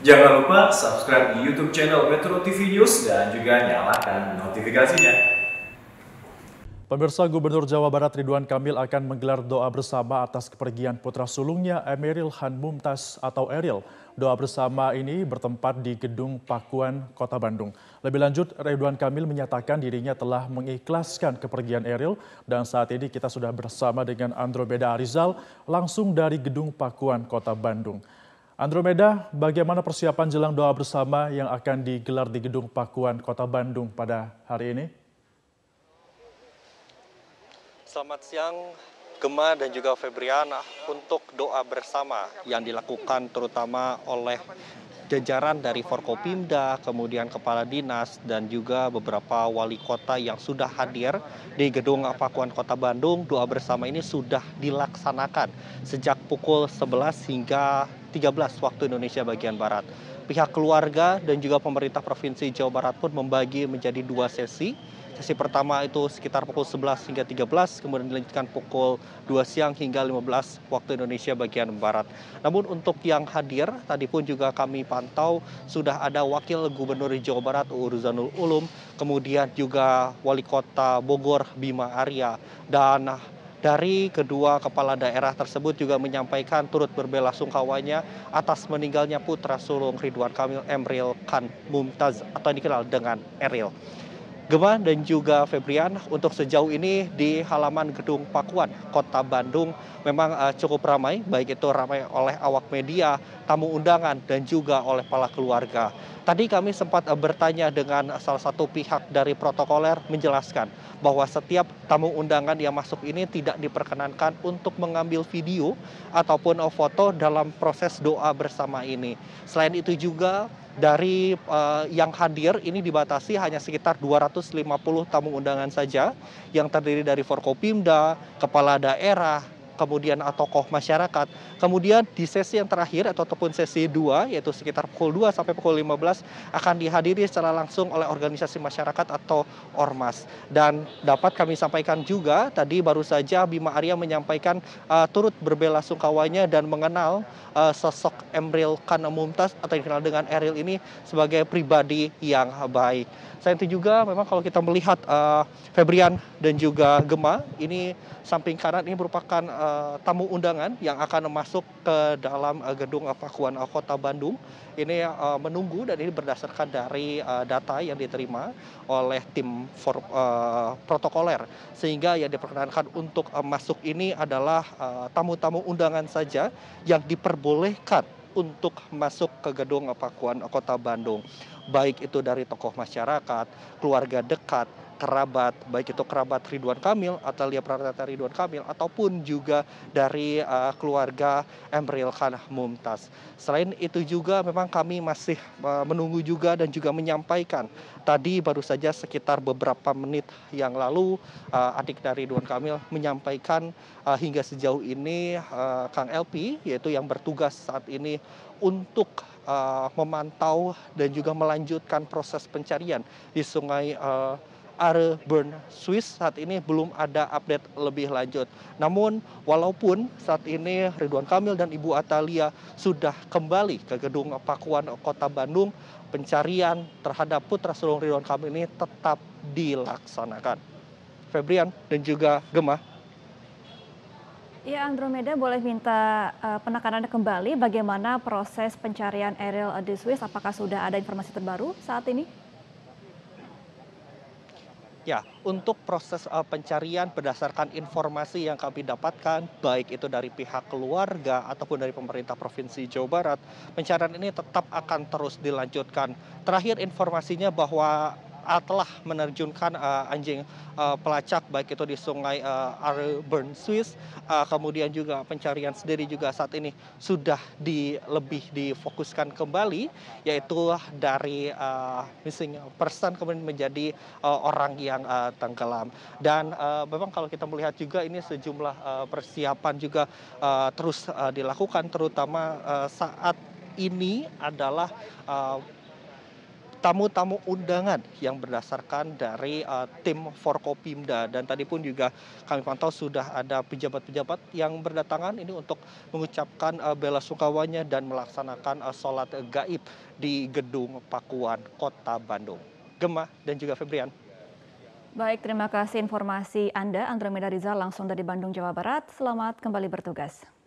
Jangan lupa subscribe di YouTube channel Metro TV News dan juga nyalakan notifikasinya. Pemirsa Gubernur Jawa Barat Ridwan Kamil akan menggelar doa bersama atas kepergian putra sulungnya Emeril Han Mumtaz atau Eril. Doa bersama ini bertempat di Gedung Pakuan, Kota Bandung. Lebih lanjut, Ridwan Kamil menyatakan dirinya telah mengikhlaskan kepergian Eril dan saat ini kita sudah bersama dengan Andro Arizal langsung dari Gedung Pakuan, Kota Bandung. Andromeda, bagaimana persiapan jelang doa bersama yang akan digelar di Gedung Pakuan Kota Bandung pada hari ini? Selamat siang, Gema dan juga Febriana untuk doa bersama yang dilakukan terutama oleh jajaran dari Forkopimda, kemudian kepala dinas dan juga beberapa wali kota yang sudah hadir di gedung Pakuan Kota Bandung. Doa bersama ini sudah dilaksanakan sejak pukul sebelas hingga 13 waktu Indonesia bagian barat. Pihak keluarga dan juga pemerintah Provinsi Jawa Barat pun membagi menjadi dua sesi sesi pertama itu sekitar pukul sebelas hingga tiga belas kemudian dilanjutkan pukul dua siang hingga lima belas waktu indonesia bagian barat namun untuk yang hadir tadi pun juga kami pantau sudah ada wakil gubernur jawa barat uruzanul ulum kemudian juga wali kota bogor bima arya dan dari kedua kepala daerah tersebut juga menyampaikan turut berbela sungkawanya atas meninggalnya putra sulung Ridwan Kamil Emril Khan Mumtaz atau yang dikenal dengan Eril. Gema dan juga Febrian untuk sejauh ini di halaman gedung Pakuan Kota Bandung memang eh, cukup ramai baik itu ramai oleh awak media, tamu undangan dan juga oleh kepala keluarga. Tadi kami sempat eh, bertanya dengan salah satu pihak dari protokoler menjelaskan bahwa setiap tamu undangan yang masuk ini tidak diperkenankan untuk mengambil video ataupun eh, foto dalam proses doa bersama ini. Selain itu juga dari eh, yang hadir ini dibatasi hanya sekitar dua ratus lima puluh tamu undangan saja yang terdiri dari forkopimda kepala daerah kemudian tokoh masyarakat. Kemudian di sesi yang terakhir ataupun sesi dua yaitu sekitar pukul 2 sampai pukul 15 akan dihadiri secara langsung oleh organisasi masyarakat atau ormas. Dan dapat kami sampaikan juga tadi baru saja Bima Arya menyampaikan eh, turut berbelasungkawanya dan mengenal eh, sosok Emril Khan Mumtaz atau yang dikenal dengan Eril ini sebagai pribadi yang baik. Selain itu juga memang kalau kita melihat eh, Febrian dan juga Gemma ini samping kanan ini merupakan Eh, tamu undangan yang akan masuk ke dalam eh, gedung pakuan kota bandung ini eh, menunggu dan ini berdasarkan dari data yang diterima oleh tim protokoler sehingga yang diperkenankan untuk masuk ini adalah tamu tamu undangan saja yang diperbolehkan untuk masuk ke gedung pakuan kota bandung baik itu dari tokoh masyarakat keluarga dekat kerabat baik itu kerabat Ridwan Kamil, atau lihat Pratata Ridwan Kamil ataupun juga dari eh, keluarga Emril Khan Mumtaz. Selain itu juga memang kami masih eh, menunggu juga dan juga menyampaikan tadi baru saja sekitar beberapa menit yang lalu eh, adik dari Ridwan Kamil menyampaikan hingga sejauh ini Kang LP yaitu yang bertugas saat ini untuk memantau dan juga melanjutkan proses pencarian di Sungai Bern Swiss saat ini belum ada update lebih lanjut. Namun walaupun saat ini Ridwan Kamil dan Ibu Atalia sudah kembali ke gedung Pakuan Kota Bandung, pencarian terhadap putra sulung Ridwan Kamil ini tetap dilaksanakan. Febrian dan juga Gemah, Ya Andromeda boleh minta uh, eh, penekanan kembali bagaimana proses pencarian Ariel di Swiss apakah sudah ada informasi terbaru saat ini? Ya, untuk proses eh, pencarian berdasarkan informasi yang kami dapatkan, baik itu dari pihak keluarga ataupun dari pemerintah Provinsi Jawa Barat, pencarian ini tetap akan terus dilanjutkan. Terakhir informasinya bahwa Uh, telah menerjunkan uh, anjing uh, pelacak baik itu di sungai bern swiss kemudian juga pencarian sendiri juga saat ini sudah lebih difokuskan kembali yaitu dari missing person kemudian menjadi orang yang tenggelam dan memang kalau kita melihat juga ini sejumlah persiapan juga terus dilakukan terutama saat ini adalah uh, tamu tamu undangan yang berdasarkan dari uh, tim Forkopimda dan tadi pun juga kami pantau sudah ada pejabat-pejabat yang berdatangan ini untuk mengucapkan uh, bela sungkawanya dan melaksanakan uh, sholat gaib di gedung Pakuan Kota Bandung. Gemah dan juga Febrian. Baik, terima kasih informasi Anda Andromeda Rizal langsung dari Bandung, Jawa Barat. Selamat kembali bertugas.